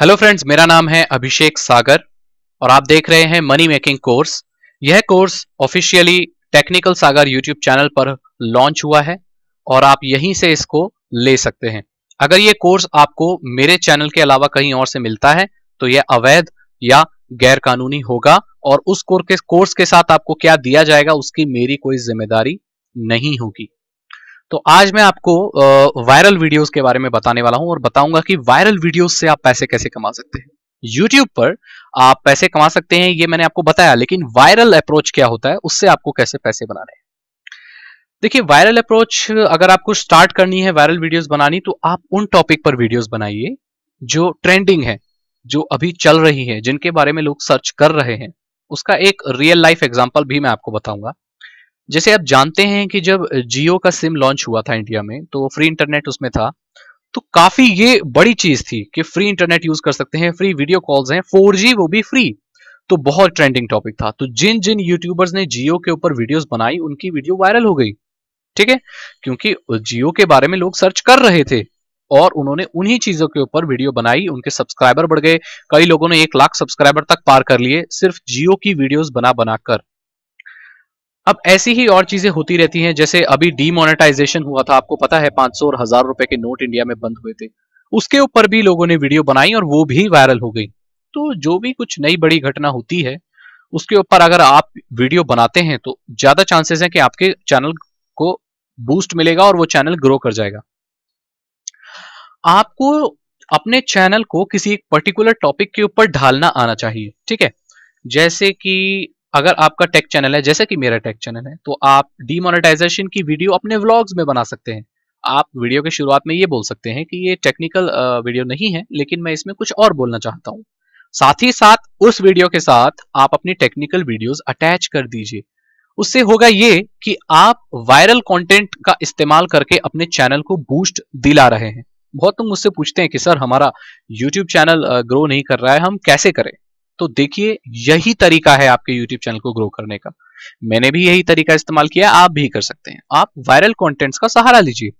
hello friends मेरा नाम है अभिषेक सागर और आप देख रहे हैं मनी मेकिंग कोर्स यह course officially technical Sagar YouTube channel पर लॉन्च हुआ है और आप यहीं से इसको ले सकते हैं अगर ये कोर्स आपको मेरे चैनल के अलावा कहीं और से मिलता है तो यह अवैध या गैर कानूनी होगा और उस कोर्स के कोर्स के साथ आपको क्या दिया जाएगा उसकी मेरी कोई जिम्मेदारी नहीं होगी तो आज मैं आपको वायरल वीडियोस के बारे में बताने वाला हूं और बताऊंगा कि वायरल वीडियोस से आप पैसे कैसे कमा सकते हैं यूट्यूब पर आप पैसे कमा सकते हैं ये मैंने आपको बताया लेकिन वायरल अप्रोच क्या होता है उससे आपको कैसे पैसे बनाने हैं देखिए वायरल अप्रोच अगर आपको स्टार्ट करनी है वायरल वीडियोस बनानी तो आप उन टॉपिक पर वीडियोस बनाइए जो ट्रेंडिंग है जो अभी चल रही है जिनके बारे में लोग सर्च कर रहे हैं उसका एक रियल लाइफ एग्जाम्पल भी मैं आपको बताऊंगा जैसे आप जानते हैं कि जब जियो का सिम लॉन्च हुआ था इंडिया में तो फ्री इंटरनेट उसमें था तो काफी ये बड़ी चीज थी कि फ्री इंटरनेट यूज कर सकते हैं फ्री वीडियो कॉल्स हैं 4G वो भी फ्री तो बहुत ट्रेंडिंग टॉपिक था तो जिन जिन यूट्यूबर्स ने जियो के ऊपर वीडियोस बनाई उनकी वीडियो वायरल हो गई ठीक है क्योंकि जियो के बारे में लोग सर्च कर रहे थे और उन्होंने उन्हीं चीजों के ऊपर वीडियो बनाई उनके सब्सक्राइबर बढ़ गए कई लोगों ने एक लाख सब्सक्राइबर तक पार कर लिए सिर्फ जियो की वीडियोस बना बनाकर अब ऐसी ही और चीजें होती रहती हैं जैसे अभी डीमोनेटाइजेशन हुआ था आपको पता है 500 और हजार रुपए के नोट इंडिया में बंद हुए थे उसके ऊपर भी लोगों ने वीडियो बनाई और वो भी वायरल हो गई तो जो भी कुछ नई बड़ी घटना होती है उसके ऊपर अगर आप वीडियो बनाते हैं तो ज्यादा चांसेस है कि आपके चैनल को बूस्ट मिलेगा और वो चैनल ग्रो कर जाएगा आपको अपने चैनल को किसी एक पर्टिकुलर टॉपिक के ऊपर ढालना आना चाहिए ठीक है जैसे कि अगर आपका टेक चैनल है जैसे कि मेरा टेक चैनल है तो आप डीमोनेटाइजेशन की वीडियो अपने व्लॉग्स में बना सकते हैं आप वीडियो के शुरुआत में ये बोल सकते हैं कि ये टेक्निकल वीडियो नहीं है लेकिन मैं इसमें कुछ और बोलना चाहता हूँ साथ ही साथ उस वीडियो के साथ आप अपनी टेक्निकल वीडियोस अटैच कर दीजिए उससे होगा ये कि आप वायरल कंटेंट का इस्तेमाल करके अपने चैनल को बूस्ट दिला रहे हैं बहुत लोग मुझसे पूछते हैं कि सर हमारा यूट्यूब चैनल ग्रो नहीं कर रहा है हम कैसे करें तो देखिए यही तरीका है आपके यूट्यूब चैनल को ग्रो करने का मैंने भी यही तरीका इस्तेमाल किया आप भी कर सकते हैं आप वायरल कंटेंट्स का सहारा लीजिए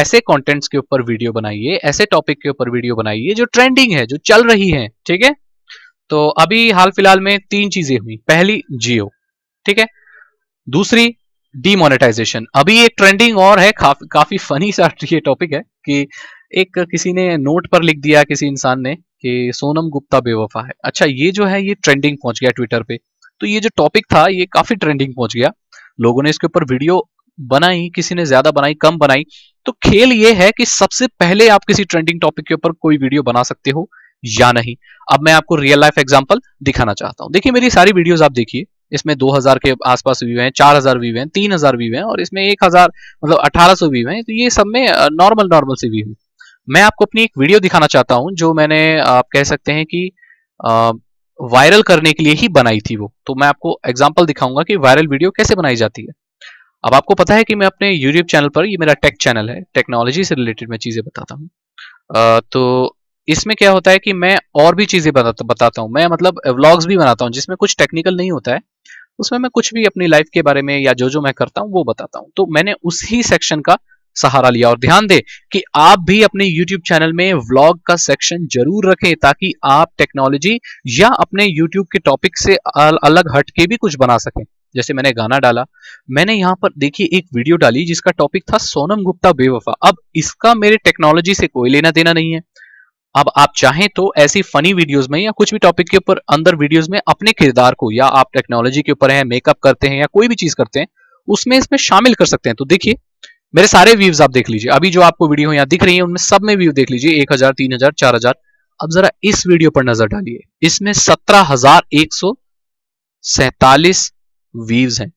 ऐसे कंटेंट्स के ऊपर वीडियो बनाइए ऐसे टॉपिक के ऊपर वीडियो बनाइए जो ट्रेंडिंग है जो चल रही है ठीक है तो अभी हाल फिलहाल में तीन चीजें हुई पहली जियो ठीक है दूसरी डीमोनेटाइजेशन अभी एक ट्रेंडिंग और है काफ, काफी फनी सा ये टॉपिक है कि एक किसी ने नोट पर लिख दिया किसी इंसान ने कि सोनम गुप्ता बेवफा है अच्छा ये जो है ये ट्रेंडिंग पहुंच गया ट्विटर पे तो ये जो टॉपिक था ये काफी ट्रेंडिंग पहुंच गया लोगों ने इसके ऊपर वीडियो बनाई किसी ने ज्यादा बनाई कम बनाई तो खेल ये है कि सबसे पहले आप किसी ट्रेंडिंग टॉपिक के ऊपर कोई वीडियो बना सकते हो या नहीं अब मैं आपको रियल लाइफ एग्जाम्पल दिखाना चाहता हूं देखिए मेरी सारी वीडियोज आप देखिए इसमें 2000 के आसपास व्यू हैं 4000 व्यू हैं हजार व्यू हैं और इसमें 1000 मतलब 1800 व्यू हैं तो ये सब में नॉर्मल नॉर्मल से व्यू हैं मैं आपको अपनी एक वीडियो दिखाना चाहता हूं जो मैंने आप कह सकते हैं कि वायरल करने के लिए ही बनाई थी वो तो मैं आपको एग्जाम्पल दिखाऊंगा कि वायरल वीडियो कैसे बनाई जाती है अब आपको पता है कि मैं अपने यूट्यूब चैनल पर ये मेरा टेक चैनल है टेक्नोलॉजी से रिलेटेड मैं चीज़ें बताता हूँ तो इसमें क्या होता है कि मैं और भी चीज़ें बताता बताता हूँ मैं मतलब व्लॉग्स भी बनाता हूँ जिसमें कुछ टेक्निकल नहीं होता है उसमें मैं कुछ भी अपनी लाइफ के बारे में या जो जो मैं करता हूँ वो बताता हूँ तो मैंने उसी सेक्शन का सहारा लिया और ध्यान दे कि आप भी अपने YouTube चैनल में व्लॉग का सेक्शन जरूर रखें ताकि आप टेक्नोलॉजी या अपने YouTube के टॉपिक से अलग हटके भी कुछ बना सकें जैसे मैंने गाना डाला मैंने यहाँ पर देखिए एक वीडियो डाली जिसका टॉपिक था सोनम गुप्ता बेवफा अब इसका मेरे टेक्नोलॉजी से कोई लेना देना नहीं है अब आप चाहें तो ऐसी फनी वीडियोस में या कुछ भी टॉपिक के ऊपर अंदर वीडियोस में अपने किरदार को या आप टेक्नोलॉजी के ऊपर है मेकअप करते हैं या कोई भी चीज करते हैं उसमें इसमें शामिल कर सकते हैं तो देखिए मेरे सारे व्यूज आप देख लीजिए अभी जो आपको वीडियो यहाँ दिख रही है उनमें सब में व्यू देख लीजिए एक हजार तीन हजार चार हजार अब जरा इस वीडियो पर नजर डालिए इसमें सत्रह हजार एक सौ सैतालीस व्यूज हैं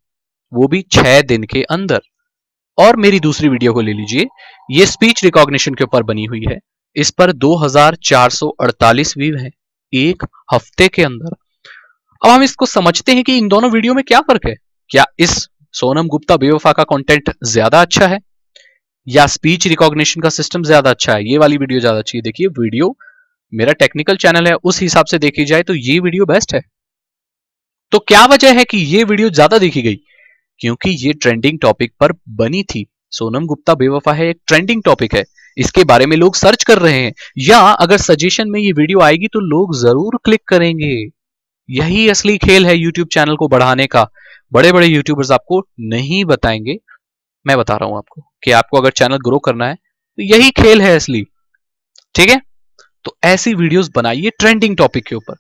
वो भी छह दिन के अंदर और मेरी दूसरी वीडियो को ले लीजिए ये स्पीच रिकॉग्निशन के ऊपर बनी हुई है इस पर दो हजार चार सौ अड़तालीस व्यू है एक हफ्ते के अंदर अब हम इसको समझते हैं कि इन दोनों वीडियो में क्या फर्क है क्या इस सोनम गुप्ता बेवफा का कंटेंट ज्यादा अच्छा है या स्पीच रिकॉग्निशन का सिस्टम ज्यादा अच्छा है ये वाली वीडियो ज्यादा अच्छी है देखिए वीडियो मेरा टेक्निकल चैनल है उस हिसाब से देखी जाए तो ये वीडियो बेस्ट है तो क्या वजह है कि ये वीडियो ज्यादा देखी गई क्योंकि ये ट्रेंडिंग टॉपिक पर बनी थी सोनम गुप्ता बेवफा है एक ट्रेंडिंग टॉपिक है इसके बारे में लोग सर्च कर रहे हैं या अगर सजेशन में ये वीडियो आएगी तो लोग जरूर क्लिक करेंगे यही असली खेल है यूट्यूब चैनल को बढ़ाने का बड़े बड़े यूट्यूबर्स आपको नहीं बताएंगे मैं बता रहा हूं आपको कि आपको अगर चैनल ग्रो करना है तो यही खेल है असली ठीक है तो ऐसी वीडियोस बनाइए ट्रेंडिंग टॉपिक के ऊपर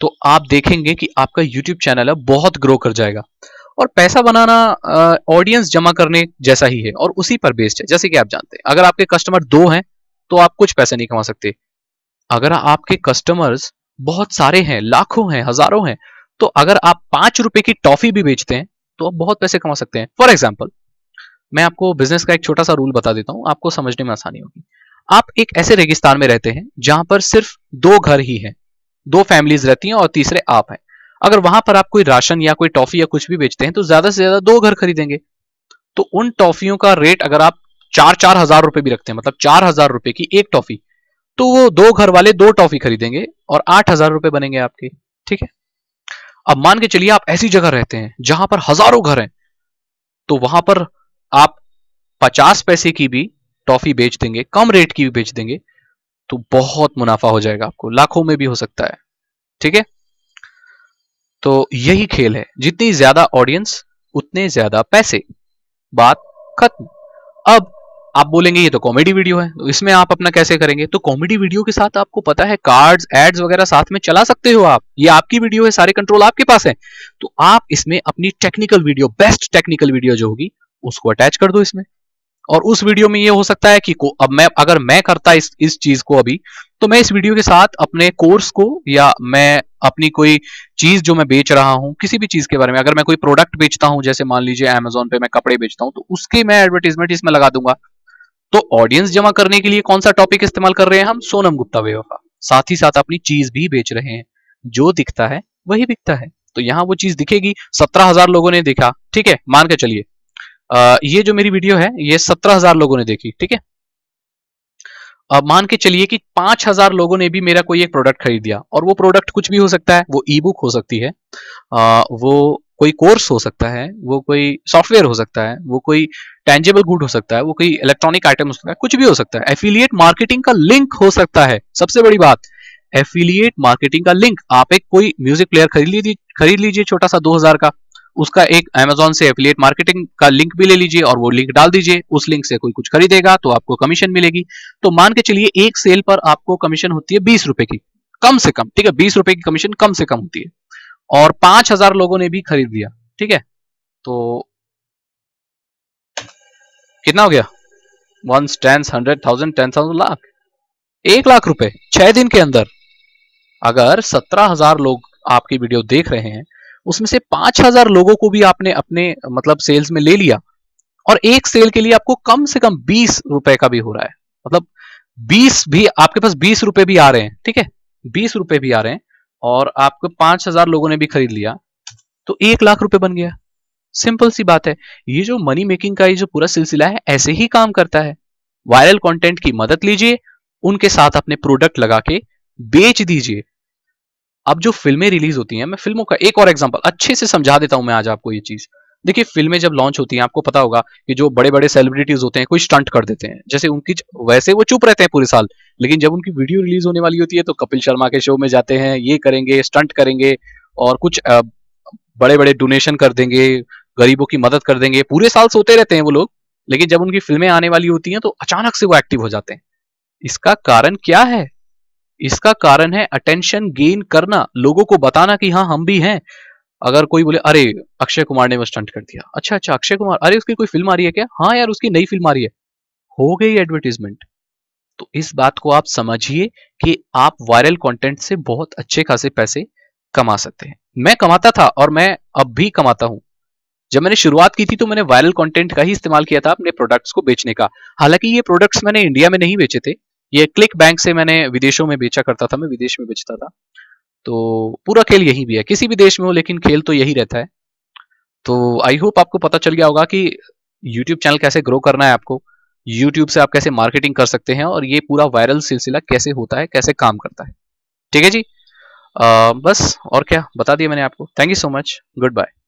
तो आप देखेंगे कि आपका यूट्यूब चैनल है बहुत ग्रो कर जाएगा और पैसा बनाना ऑडियंस जमा करने जैसा ही है और उसी पर बेस्ड है जैसे कि आप जानते हैं अगर आपके कस्टमर दो हैं तो आप कुछ पैसे नहीं कमा सकते अगर आपके कस्टमर्स बहुत सारे हैं लाखों हैं हजारों हैं तो अगर आप पांच रुपए की टॉफी भी बेचते हैं तो आप बहुत पैसे कमा सकते हैं फॉर एग्जाम्पल मैं आपको बिजनेस का एक छोटा सा रूल बता देता हूँ आपको समझने में आसानी होगी आप एक ऐसे रेगिस्तान में रहते हैं जहां पर सिर्फ दो घर ही हैं दो फैमिलीज रहती हैं और तीसरे आप हैं अगर वहां पर आप कोई राशन या कोई टॉफी या कुछ भी बेचते हैं तो ज्यादा से ज्यादा दो घर खरीदेंगे तो उन टॉफियों का रेट अगर आप चार चार हजार रुपए भी रखते हैं मतलब चार हजार रुपए की एक टॉफी तो वो दो घर वाले दो टॉफी खरीदेंगे और आठ हजार रुपए बनेंगे आपके ठीक है अब मान के चलिए आप ऐसी जगह रहते हैं जहां पर हजारों घर हैं तो वहां पर आप पचास पैसे की भी टॉफी बेच देंगे कम रेट की भी बेच देंगे तो बहुत मुनाफा हो जाएगा आपको लाखों में भी हो सकता है ठीक है तो यही खेल है जितनी ज्यादा ऑडियंस उतने ज्यादा पैसे बात खत्म अब आप बोलेंगे ये तो कॉमेडी वीडियो है तो इसमें आप अपना कैसे करेंगे तो कॉमेडी वीडियो के साथ आपको पता है कार्ड्स एड्स वगैरह साथ में चला सकते हो आप ये आपकी वीडियो है सारे कंट्रोल आपके पास है तो आप इसमें अपनी technical video best technical video जो होगी उसको अटैच कर दो इसमें और उस वीडियो में ये हो सकता है कि को, अब मैं अगर मैं करता इस इस चीज को अभी तो मैं इस वीडियो के साथ अपने कोर्स को या मैं अपनी कोई चीज जो मैं बेच रहा हूं किसी भी चीज के बारे में अगर मैं कोई प्रोडक्ट बेचता हूं जैसे मान लीजिए अमेजोन पे मैं कपड़े बेचता हूं तो उसके मैं एडवर्टीजमेंट इसमें लगा दूंगा तो ऑडियंस जमा करने के लिए कौन सा टॉपिक इस्तेमाल कर रहे हैं हम सोनम गुप्ता वे साथ ही साथ अपनी चीज भी बेच रहे हैं जो दिखता है वही बिकता है तो यहाँ वो चीज दिखेगी सत्रह हजार लोगों ने देखा ठीक है मान के चलिए ये जो मेरी वीडियो है ये सत्रह हजार लोगों ने देखी ठीक है अब मान के चलिए कि पांच हजार लोगों ने भी मेरा कोई एक प्रोडक्ट खरीद दिया और वो प्रोडक्ट कुछ भी हो सकता है वो ई बुक हो सकती है आ, वो कोई कोर्स हो सकता है वो कोई सॉफ्टवेयर हो सकता है वो कोई टेंजेबल गुड हो सकता है वो कोई इलेक्ट्रॉनिक आइटम हो सकता है कुछ भी हो सकता है एफिलियट मार्केटिंग का लिंक हो सकता है सबसे बड़ी बात एफिलियट मार्केटिंग का लिंक आप एक कोई म्यूजिक प्लेयर खरीद लीजिए खरीद लीजिए छोटा सा दो का उसका एक अमेजोन से एफिलियट मार्केटिंग का लिंक भी ले लीजिए और वो लिंक डाल दीजिए उस लिंक से कोई कुछ खरीदेगा तो आपको कमीशन मिलेगी तो मान के चलिए एक सेल पर आपको कमीशन होती है बीस रुपए की कम से कम ठीक है बीस रुपए की कमीशन कम से कम होती है और पांच हजार लोगों ने भी खरीद दिया ठीक है तो कितना हो गया one ten hundred thousand ten thousand lakh एक लाख रुपए छह दिन के अंदर अगर सत्रह हजार लोग आपकी वीडियो देख रहे हैं उसमें से पांच हजार लोगों को भी आपने अपने मतलब सेल्स में ले लिया और एक सेल के लिए आपको कम से कम बीस रुपए का भी हो रहा है मतलब बीस भी आपके पास बीस रुपए भी आ रहे हैं ठीक है बीस रुपए भी आ रहे हैं और आपको पांच हजार लोगों ने भी खरीद लिया तो एक लाख रुपए बन गया सिंपल सी बात है ये जो मनी मेकिंग का ये जो पूरा सिलसिला है ऐसे ही काम करता है वायरल कंटेंट की मदद लीजिए उनके साथ अपने प्रोडक्ट लगा के बेच दीजिए अब जो फिल्में रिलीज होती हैं मैं फिल्मों का एक और एग्जाम्पल अच्छे से समझा देता हूं मैं आज आपको ये चीज़ देखिए फिल्में जब लॉन्च होती हैं आपको पता होगा कि जो बड़े बड़े सेलिब्रिटीज होते हैं कोई स्टंट कर देते हैं जैसे उनकी वैसे वो चुप रहते हैं पूरे साल लेकिन जब उनकी वीडियो रिलीज होने वाली होती है तो कपिल शर्मा के शो में जाते हैं ये करेंगे स्टंट करेंगे और कुछ बड़े बड़े डोनेशन कर देंगे गरीबों की मदद कर देंगे पूरे साल सोते रहते हैं वो लोग लेकिन जब उनकी फिल्में आने वाली होती हैं तो अचानक से वो एक्टिव हो जाते हैं इसका कारण क्या है इसका कारण है अटेंशन गेन करना लोगों को बताना कि हाँ हम भी हैं अगर कोई बोले अरे अक्षय कुमार ने वो स्टंट कर दिया अच्छा अच्छा अक्षय कुमार अरे उसकी कोई फिल्म आ रही है क्या हाँ यार उसकी नई फिल्म आ रही है हो गई एडवर्टीजमेंट तो इस बात को आप समझिए कि आप वायरल कंटेंट से बहुत अच्छे खासे पैसे कमा सकते हैं मैं कमाता था और मैं अब भी कमाता हूं जब मैंने शुरुआत की थी तो मैंने वायरल कंटेंट का ही इस्तेमाल किया था अपने प्रोडक्ट्स को बेचने का हालांकि ये प्रोडक्ट्स मैंने इंडिया में नहीं बेचे थे ये क्लिक बैंक से मैंने विदेशों में बेचा करता था मैं विदेश में बेचता था तो पूरा खेल यही भी है किसी भी देश में हो लेकिन खेल तो यही रहता है तो आई होप आपको पता चल गया होगा कि यूट्यूब चैनल कैसे ग्रो करना है आपको यूट्यूब से आप कैसे मार्केटिंग कर सकते हैं और ये पूरा वायरल सिलसिला कैसे होता है कैसे काम करता है ठीक है जी आ, बस और क्या बता दिया मैंने आपको thank you so much good bye